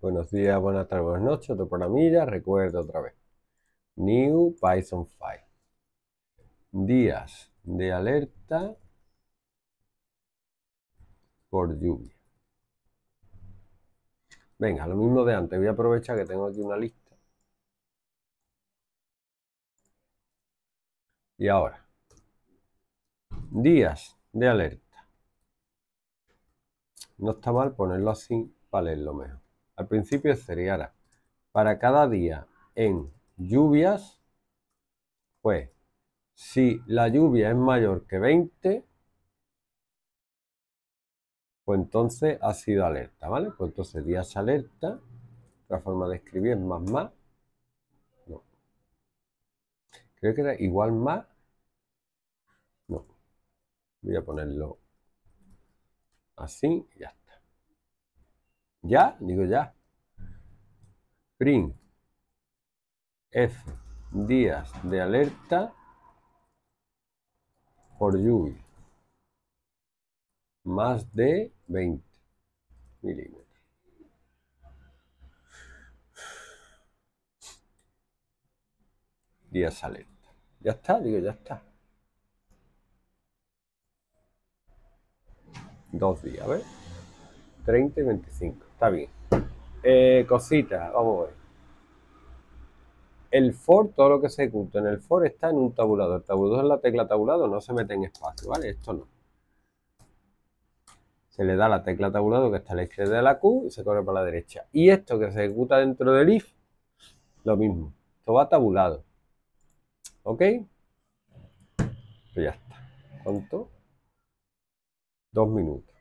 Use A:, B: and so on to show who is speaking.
A: Buenos días, buenas tardes, buenas noches. Otro programilla, recuerdo otra vez. New Python File. Días de alerta por lluvia. Venga, lo mismo de antes. Voy a aprovechar que tengo aquí una lista. Y ahora, días de alerta. No está mal ponerlo así para leerlo mejor al principio sería Para cada día en lluvias, pues si la lluvia es mayor que 20, pues entonces ha sido alerta, ¿vale? Pues entonces días alerta, otra forma de escribir es más más, no. Creo que era igual más, no. Voy a ponerlo así y ya está. ¿Ya? Digo ya. Print F días de alerta por lluvia. Más de 20 milímetros. Días alerta. Ya está, digo, ya está. Dos días, a 30 y 25. Está bien. Eh, cositas, vamos a ver. El for, todo lo que se ejecuta en el for está en un tabulador. Tabulador es la tecla tabulado, no se mete en espacio, ¿vale? Esto no. Se le da la tecla tabulado que está a la izquierda de la Q y se corre para la derecha. Y esto que se ejecuta dentro del if, lo mismo. Esto va tabulado. ¿Ok? Pues ya está. ¿Cuánto? Dos minutos.